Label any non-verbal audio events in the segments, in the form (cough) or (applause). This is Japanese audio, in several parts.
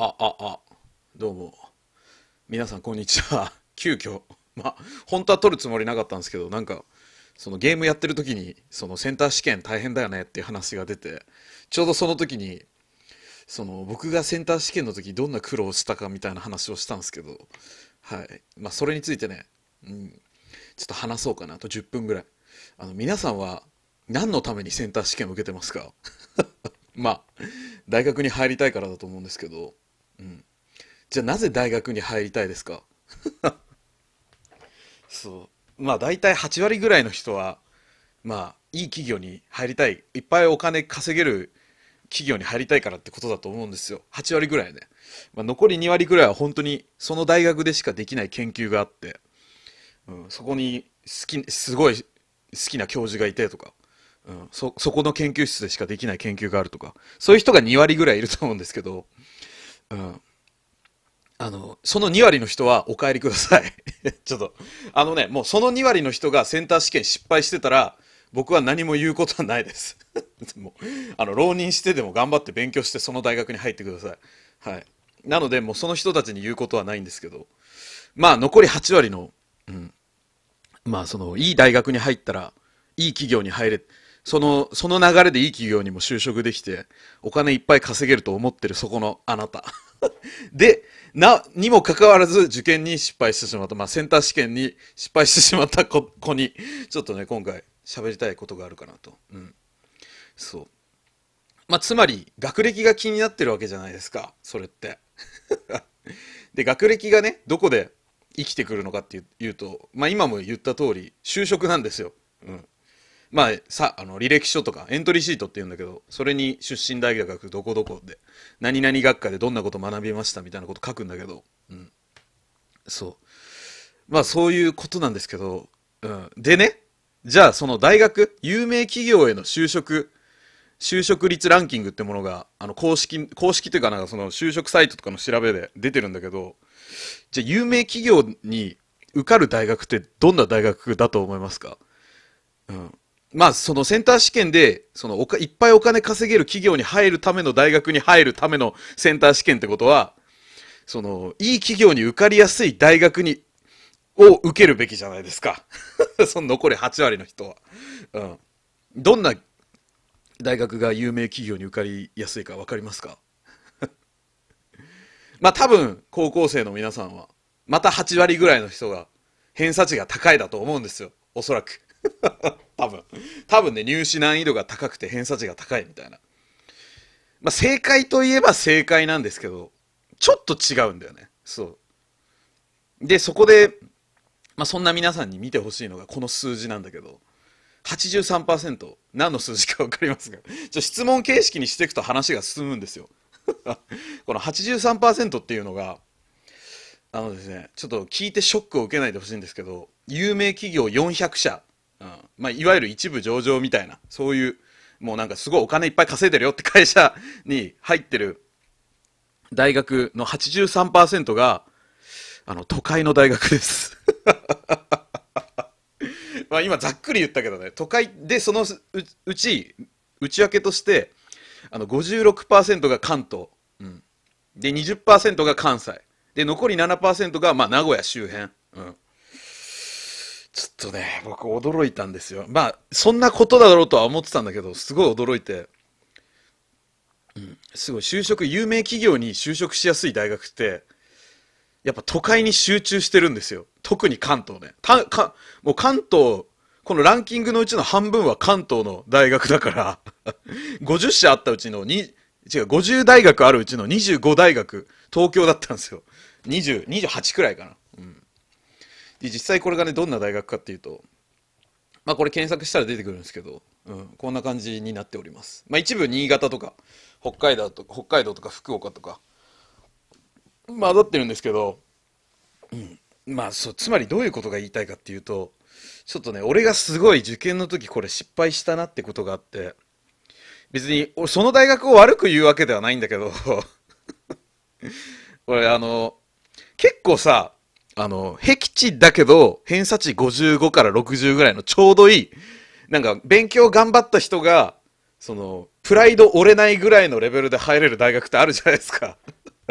あ、あ、あ、どうも。皆さん、こんにちは。急遽、まあ、本当は撮るつもりなかったんですけど、なんか、そのゲームやってる時に、そのセンター試験大変だよねっていう話が出て、ちょうどその時に、その僕がセンター試験の時どんな苦労したかみたいな話をしたんですけど、はい。まあ、それについてね、うん、ちょっと話そうかなと10分ぐらい。あの、皆さんは何のためにセンター試験を受けてますか (laughs) まあ、大学に入りたいからだと思うんですけど、うん、じゃあなぜ大学に入りたいですか (laughs) そうまあ大体8割ぐらいの人はまあいい企業に入りたいいっぱいお金稼げる企業に入りたいからってことだと思うんですよ8割ぐらいね、まあ、残り2割ぐらいは本当にその大学でしかできない研究があって、うん、そこに好きすごい好きな教授がいてとか、うん、そそこの研究室でしかできない研究があるとかそういう人が2割ぐらいいると思うんですけどうん。あの、その2割の人はお帰りください (laughs) ちょっと、あのね、もうその2割の人がセンター試験失敗してたら、僕は何も言うことはないです (laughs) もう、あの、浪人してでも頑張って勉強してその大学に入ってください。はい。なので、もうその人たちに言うことはないんですけど、まあ、残り8割の、うん。まあ、その、いい大学に入ったら、いい企業に入れ、その、その流れでいい企業にも就職できて、お金いっぱい稼げると思ってるそこのあなた。(laughs) で、な、にもかかわらず受験に失敗してしまった、まあ、センター試験に失敗してしまった子子に、ちょっとね、今回喋りたいことがあるかなと。うん。そう。まあ、つまり、学歴が気になってるわけじゃないですか、それって。(laughs) で、学歴がね、どこで生きてくるのかっていうと、まあ、今も言った通り、就職なんですよ。うん。まあ、さ、あの、履歴書とか、エントリーシートって言うんだけど、それに出身大学どこどこで、何々学科でどんなこと学びましたみたいなこと書くんだけど、うん。そう。まあ、そういうことなんですけど、うん。でね、じゃあ、その大学、有名企業への就職、就職率ランキングってものが、あの、公式、公式というかなんかその就職サイトとかの調べで出てるんだけど、じゃあ、有名企業に受かる大学ってどんな大学だと思いますかうん。まあ、そのセンター試験で、そのおか、いっぱいお金稼げる企業に入るための大学に入るためのセンター試験ってことは、その、いい企業に受かりやすい大学に、を受けるべきじゃないですか。(laughs) その残り8割の人は。うん。どんな大学が有名企業に受かりやすいか分かりますか (laughs) まあ多分、高校生の皆さんは、また8割ぐらいの人が、偏差値が高いだと思うんですよ。おそらく。多分多分ね入試難易度が高くて偏差値が高いみたいなまあ正解といえば正解なんですけどちょっと違うんだよねそうでそこで、まあ、そんな皆さんに見てほしいのがこの数字なんだけど83%何の数字か分かりますが (laughs) ちょ質問形式にしていくと話が進むんですよ (laughs) この83%っていうのがあのですねちょっと聞いてショックを受けないでほしいんですけど有名企業400社うん。まあ、いわゆる一部上場みたいな、そういう、もうなんかすごいお金いっぱい稼いでるよって会社に入ってる大学の83%が、あの、都会の大学です (laughs) まあ今ざっくり言ったけどね、都会でそのうち、内訳として、あの56%が関東、うん、で20%が関西で残り7%がまあ名古屋周辺、うん、ちょっとね、僕驚いたんですよ。まあ、そんなことだろうとは思ってたんだけど、すごい驚いて。うん、すごい、就職、有名企業に就職しやすい大学って、やっぱ都会に集中してるんですよ。特に関東ね。たかもう関東、このランキングのうちの半分は関東の大学だから50社 (laughs) あったうちのに、違う、50大学あるうちの25大学、東京だったんですよ。20、28くらいかな。で実際これがねどんな大学かっていうとまあこれ検索したら出てくるんですけど、うん、こんな感じになっております。まあ一部新潟とか北海道とか北海道とか福岡とか混ざってるんですけど、うん、まあそうつまりどういうことが言いたいかっていうとちょっとね俺がすごい受験の時これ失敗したなってことがあって別に俺その大学を悪く言うわけではないんだけど (laughs) 俺あの結構さあの、僻地だけど、偏差値55から60ぐらいのちょうどいい、なんか、勉強頑張った人が、その、プライド折れないぐらいのレベルで入れる大学ってあるじゃないですか。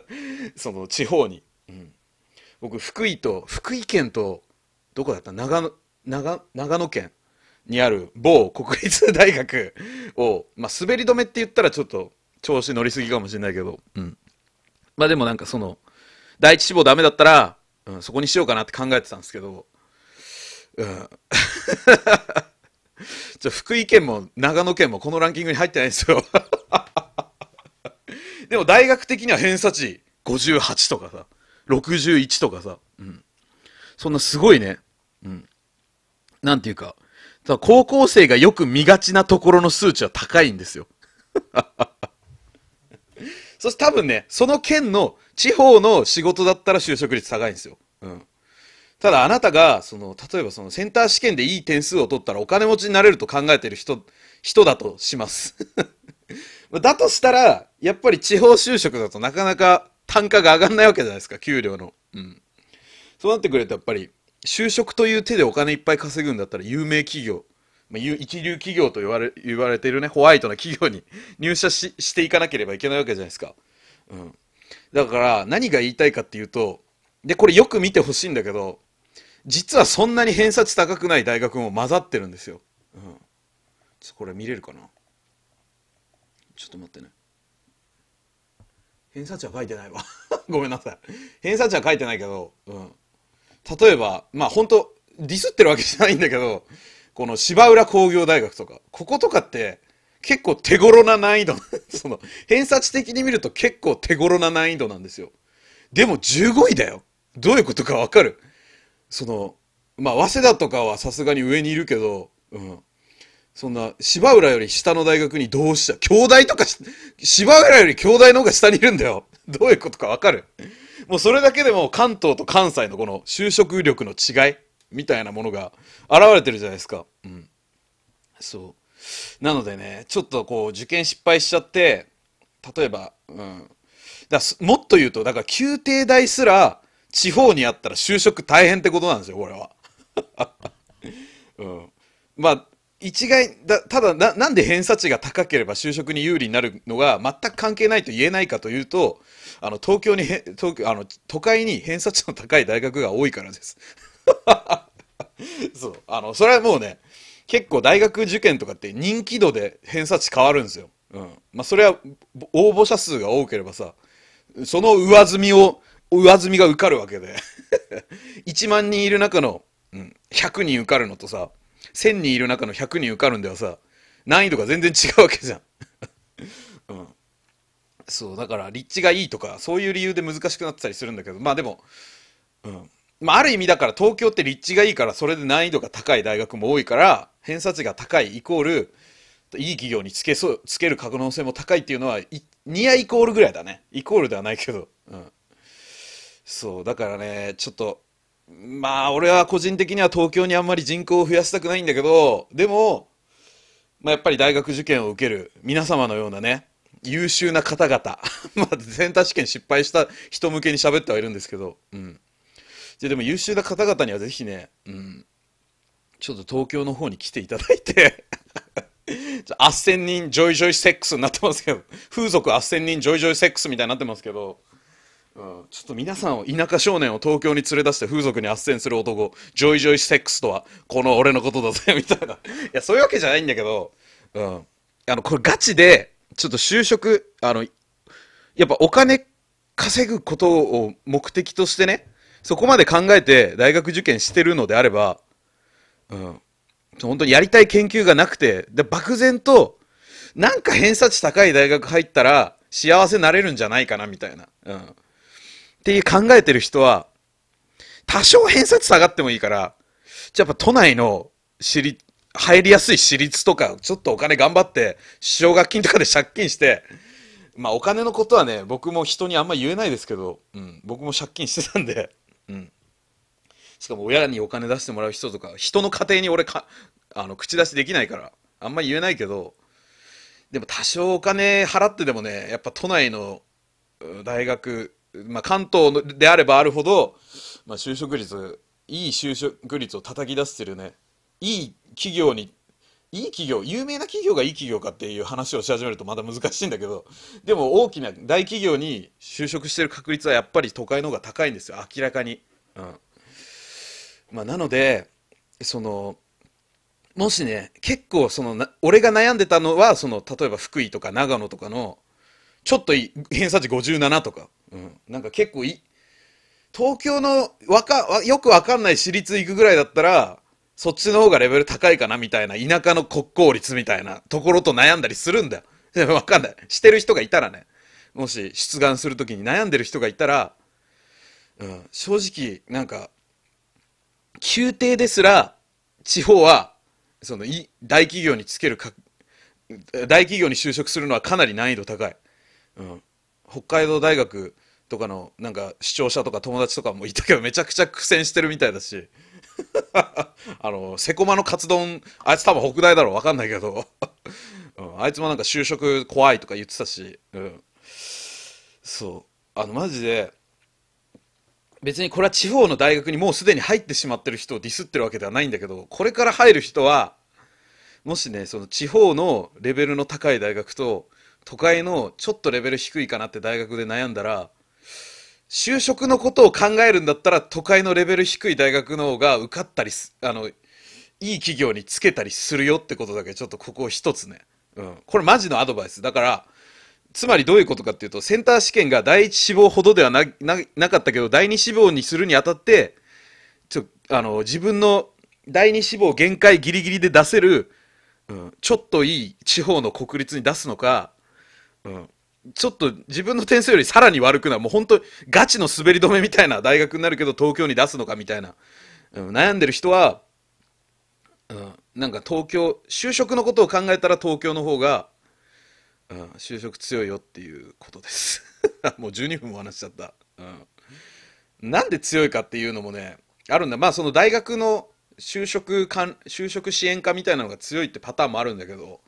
(laughs) その、地方に。うん、僕、福井と、福井県と、どこだった長野、長野県にある某国立大学を、まあ、滑り止めって言ったらちょっと調子乗りすぎかもしれないけど、うん。まあでもなんかその、第一志望ダメだったら、うん、そこにしようかなって考えてたんですけど、うん。じ (laughs) ゃ福井県も長野県もこのランキングに入ってないんですよ (laughs) でも大学的には偏差値58とかさ、61とかさ、うん。そんなすごいね。うん。なんていうか、高校生がよく見がちなところの数値は高いんですよ (laughs) そして多分ね、その県の地方の仕事だったら就職率高いんですよ。うん。ただあなたが、その、例えばそのセンター試験でいい点数を取ったらお金持ちになれると考えてる人、人だとします。(laughs) だとしたら、やっぱり地方就職だとなかなか単価が上がんないわけじゃないですか、給料の。うん。そうなってくるとやっぱり、就職という手でお金いっぱい稼ぐんだったら有名企業まあ、一流企業と言われ言われているね、ホワイトな企業に (laughs) 入社ししていかなければいけないわけじゃないですか。うん。だから、何が言いたいかっていうと、で、これよく見てほしいんだけど、実はそんなに偏差値高くない大学も混ざってるんですよ。うん。ちょっとこれ見れるかなちょっと待ってね。偏差値は書いてないわ (laughs) ごめんなさい。偏差値は書いてないけど、うん。例えば、まあ本当ディスってるわけじゃないんだけど、この芝浦工業大学とか、こことかって結構手頃な難易度、(laughs) その偏差値的に見ると結構手頃な難易度なんですよ。でも15位だよ。どういうことかわかる。その、まあ、早稲田とかはさすがに上にいるけど、うん。そんな、芝浦より下の大学に同志社兄弟とか、芝浦より兄弟の方が下にいるんだよ。(laughs) どういうことかわかる。もうそれだけでも関東と関西のこの就職力の違い。みたいなものが現れてるじゃないですか。うん。そう。なのでね、ちょっとこう、受験失敗しちゃって、例えば、うん。だもっと言うと、だから宮廷大すら地方にあったら就職大変ってことなんですよ、これは。(laughs) うん。まあ、一概だただななんで偏差値が高ければ就職に有利になるのが全く関係ないと言えないかというとあの東京に東京あの都会に偏差値の高い大学が多いからです。(laughs) そう。あの、それはもうね、結構大学受験とかって人気度で偏差値変わるんですよ。うん。まあ、それは応募者数が多ければさ、その上積みを、上積みが受かるわけで。1 (laughs) 万人いる中の、うん、100人受かるのとさ、1000人いる中の100人受かるんではさ、難易度が全然違うわけじゃん。(laughs) うん。そう、だから立地がいいとか、そういう理由で難しくなってたりするんだけど、まあでも、うん。まあ、ある意味だから東京って立地がいいからそれで難易度が高い大学も多いから偏差値が高いイコールいい企業につけそうつける可能性も高いっていうのはニアイコールぐらいだねイコールではないけど、うん、そうだからねちょっとまあ俺は個人的には東京にあんまり人口を増やしたくないんだけどでも、まあ、やっぱり大学受験を受ける皆様のようなね優秀な方々 (laughs) まあセンター試験失敗した人向けに喋ってはいるんですけどうんじゃでも優秀な方々にはぜひね、うん、ちょっと東京の方に来ていただいて (laughs) あっせん人ジョイジョイセックスになってますけど、風俗あっせん人ジョイジョイセックスみたいになってますけど、うん、ちょっと皆さんを田舎少年を東京に連れ出して風俗に斡旋する男ジョイジョイセックスとはこの俺のことだぜみたいないやそういうわけじゃないんだけど、うん、あのこれガチでちょっと就職あのやっぱお金稼ぐことを目的としてねそこまで考えて大学受験してるのであれば、うん、本当にやりたい研究がなくて、で漠然と、なんか偏差値高い大学入ったら幸せになれるんじゃないかなみたいな。うん。っていう考えてる人は、多少偏差値下がってもいいから、じゃあやっぱ都内の私立、入りやすい私立とか、ちょっとお金頑張って、奨学金とかで借金して、まあお金のことはね、僕も人にあんま言えないですけど、うん、僕も借金してたんでしかも親にお金出してもらう人とか、人の家庭に俺か、あの、口出しできないから、あんま言えないけど、でも多少お金払ってでもね、やっぱ都内の大学、まあ、関東であればあるほど、まあ、就職率、いい就職率を叩き出してるね、いい企業に、いい企業、有名な企業がいい企業かっていう話をし始めるとまだ難しいんだけど、でも大きな大企業に就職してる確率はやっぱり都会の方が高いんですよ、明らかに。うんまあ、なのでそのもしね結構その俺が悩んでたのはその例えば福井とか長野とかのちょっといい偏差値57とか、うん、なんか結構い東京のわかよくわかんない私立行くぐらいだったらそっちの方がレベル高いかなみたいな田舎の国公立みたいなところと悩んだりするんだよ。(laughs) わかんない。してる人がいたらね。もし出願する時に悩んでる人がいたら、うん、正直なんか宮廷ですら、地方は、その、大企業につけるか、大企業に就職するのはかなり難易度高い。うん。北海道大学とかの、なんか、視聴者とか友達とかもいたけど、めちゃくちゃ苦戦してるみたいだし。(laughs) あの、セコマのカツ丼、あいつ多分北大だろう、わかんないけど、(laughs) うん、あいつもなんか就職怖いとか言ってたし、うん。そう。あの、マジで、別にこれは地方の大学にもうすでに入ってしまってる人をディスってるわけではないんだけどこれから入る人はもしねその地方のレベルの高い大学と都会のちょっとレベル低いかなって大学で悩んだら就職のことを考えるんだったら都会のレベル低い大学の方が受かったりあのいい企業につけたりするよってことだけちょっとここ一つね、うん、これマジのアドバイスだからつまりどういうことかっていうと、センター試験が第一志望ほどではなかったけど、第二志望にするにあたって、ちょあの自分の第二志望限界ギリギリで出せる、うん、ちょっといい地方の国立に出すのか、うん、ちょっと自分の点数よりさらに悪くなもう本当ガチの滑り止めみたいな大学になるけど東京に出すのかみたいな、うん、悩んでる人は、うん、なんか東京就職のことを考えたら東京の方がん、就職強いよっていうことです (laughs) もう12分も話しちゃった、うん、なんで強いかっていうのもねあるんだまあその大学の就職かん就職支援課みたいなのが強いってパターンもあるんだけど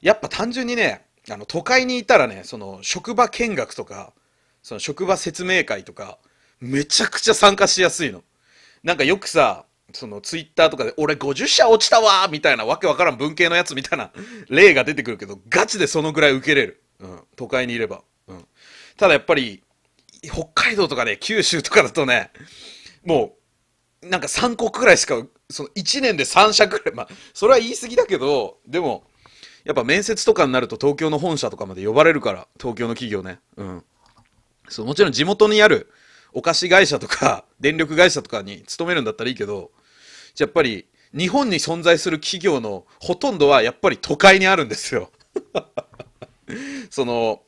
やっぱ単純にねあの都会にいたらねその職場見学とかその職場説明会とかめちゃくちゃ参加しやすいのなんかよくさそのツイッターとかで、俺50社落ちたわみたいな、わけわからん文系のやつみたいな (laughs) 例が出てくるけど、ガチでそのぐらい受けれる。うん。都会にいれば。うん。ただやっぱり、北海道とかね、九州とかだとね、もう、なんか3個くらいしか、その1年で3社くらい、まあ、それは言い過ぎだけど、でも、やっぱ面接とかになると東京の本社とかまで呼ばれるから、東京の企業ね。うん。そう、もちろん地元にあるお菓子会社とか、電力会社とかに勤めるんだったらいいけど、やっぱり日本に存在する企業のほとんどはやっぱり都会にあるんですよ (laughs) その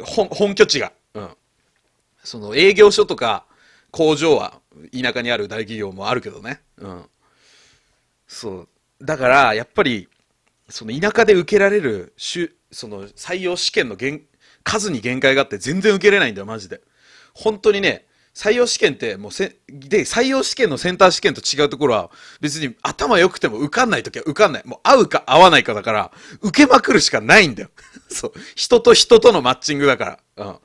本拠地が、うん、その営業所とか工場は田舎にある大企業もあるけどね、うん、そうだからやっぱりその田舎で受けられるその採用試験の数に限界があって全然受けれないんだよマジで本当にね採用試験ってもうせで採用試験のセンター試験と違うところは別に頭良くても受かんない時は受かんないもう合うか合わないかだから受けまくるしかないんだよ (laughs) そう人と人とのマッチングだから、うん、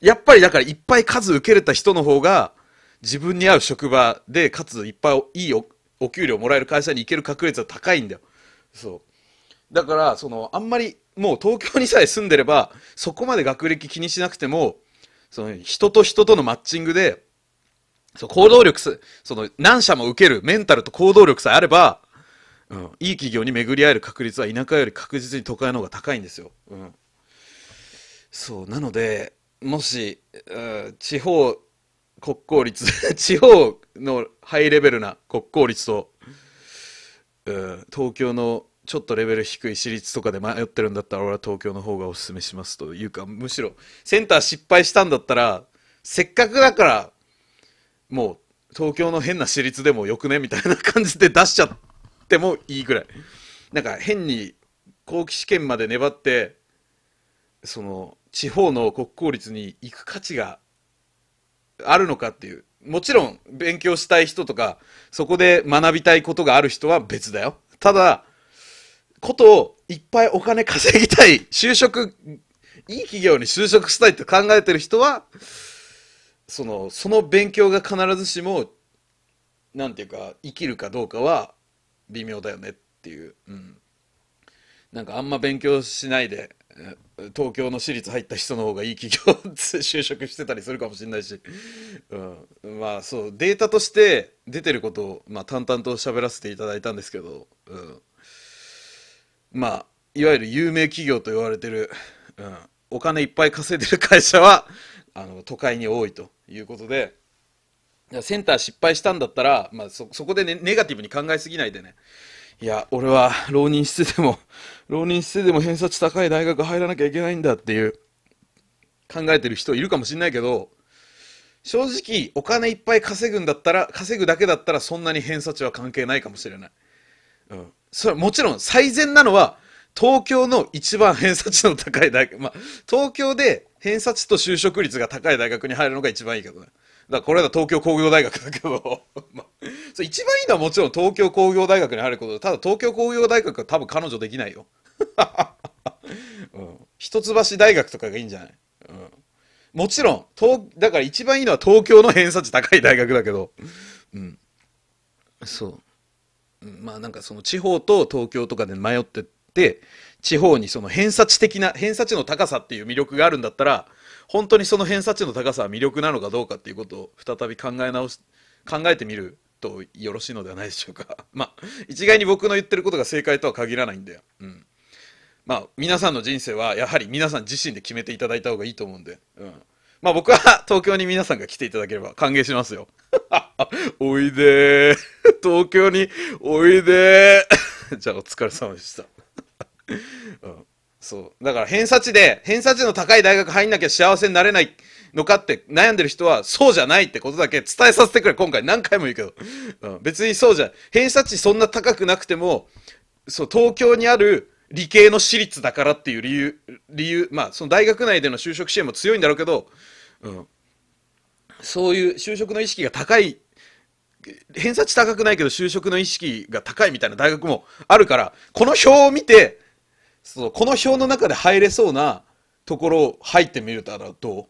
やっぱりだからいっぱい数受けれた人の方が自分に合う職場でかついっぱいいいお給料もらえる会社に行ける確率は高いんだよそうだからそのあんまりもう東京にさえ住んでればそこまで学歴気にしなくてもその人と人とのマッチングで、そう行動力す、その何社も受けるメンタルと行動力さえあれば、うん、いい企業に巡り合える確率は田舎より確実に都会の方が高いんですよ。うん、そうなのでもし、うん、地方国公立 (laughs) 地方のハイレベルな国公立と、うん、東京のちょっとレベル低い私立とかで迷ってるんだったら俺は東京の方がおすすめしますというかむしろセンター失敗したんだったらせっかくだからもう東京の変な私立でもよくねみたいな感じで出しちゃってもいいぐらいなんか変に後期試験まで粘ってその地方の国公立に行く価値があるのかっていうもちろん勉強したい人とかそこで学びたいことがある人は別だよただことをいっぱいお金稼ぎたい、就職、いい企業に就職したいって考えてる人は、その、その勉強が必ずしも、なんていうか、生きるかどうかは微妙だよねっていう。うん。なんかあんま勉強しないで、東京の私立入った人の方がいい企業就職してたりするかもしれないし、うん、まあそうデータとして出てることを、まあ、淡々と喋らせていただいたんですけど、うん、まあ、いわゆる有名企業と言われてる、うん、お金いっぱい稼いでる会社は、(laughs) あの、都会に多いということで、センター失敗したんだったら、まあ、そ、そこで、ね、ネガティブに考えすぎないでね。いや、俺は浪人してでも、(laughs) 浪人してでも偏差値高い大学入らなきゃいけないんだっていう、考えてる人いるかもしんないけど、正直お金いっぱい稼ぐんだったら、稼ぐだけだったらそんなに偏差値は関係ないかもしれない。うん。それもちろん最善なのは、東京の一番偏差値の高い大学、まあ、東京で偏差値と就職率が高い大学に入るのが一番いいけどね。だからこれは東京工業大学だけど (laughs) まあ、そ一番いいのはもちろん東京工業大学に入ることただ東京工業大学は多分彼女できないよ。(laughs) うん、一橋大学とかがいいんじゃない、うん、もちろんだから一番いいのは東京の偏差値高い大学だけど、うん。そう。まあなんかその地方と東京とかで迷ってて、地方にその偏差値的な、偏差値の高さっていう魅力があるんだったら、本当にその偏差値の高さは魅力なのかどうかっていうことを再び考え直し、考えてみるとよろしいのではないでしょうか。(laughs) まあ、一概に僕の言ってることが正解とは限らないんだよ。うん。まあ、皆さんの人生はやはり皆さん自身で決めていただいた方がいいと思うんで。うん。まあ僕は (laughs) 東京に皆さんが来ていただければ歓迎しますよ。(laughs) おいで (laughs) 東京においでじゃあお疲れ様でした。うん、そう。だから偏差値で、偏差値の高い大学入んなきゃ幸せになれないのかって悩んでる人はそうじゃないってことだけ伝えさせてくれ。今回何回も言うけど。うん、別にそうじゃ、偏差値そんな高くなくても、そう、東京にある理系の私立だからっていう理由、理由、まあ、その大学内での就職支援も強いんだろうけど、うん。そういう就職の意識が高い、偏差値高くないけど就職の意識が高いみたいな大学もあるから、この表を見て、そう、この表の中で入れそうなところ入ってみるたらど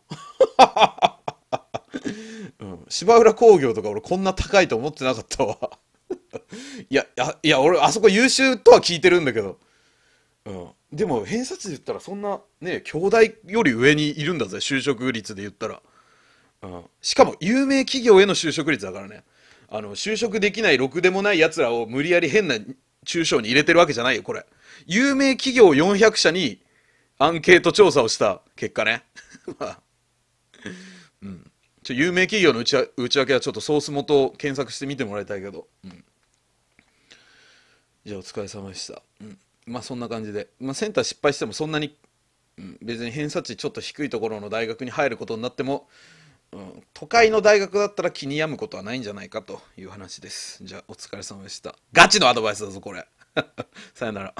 う、(laughs) うん、芝浦工業とか俺こんな高いと思ってなかったわ (laughs) いや、いや、俺あそこ優秀とは聞いてるんだけど。うん、でも偏差値で言ったらそんなね兄弟より上にいるんだぜ就職率で言ったら、うん、しかも有名企業への就職率だからねあの就職できないろくでもないやつらを無理やり変な中小に入れてるわけじゃないよこれ有名企業400社にアンケート調査をした結果ね (laughs) うん、ちょ有名企業の内内訳はちょっとソース元を検索してみてもらいたいけど、うん、じゃあお疲れ様でした、うんまあそんな感じで、まあ、センター失敗してもそんなに、うん、別に偏差値ちょっと低いところの大学に入ることになっても、うん、都会の大学だったら気に病むことはないんじゃないかという話ですじゃあお疲れ様でしたガチのアドバイスだぞこれ (laughs) さよなら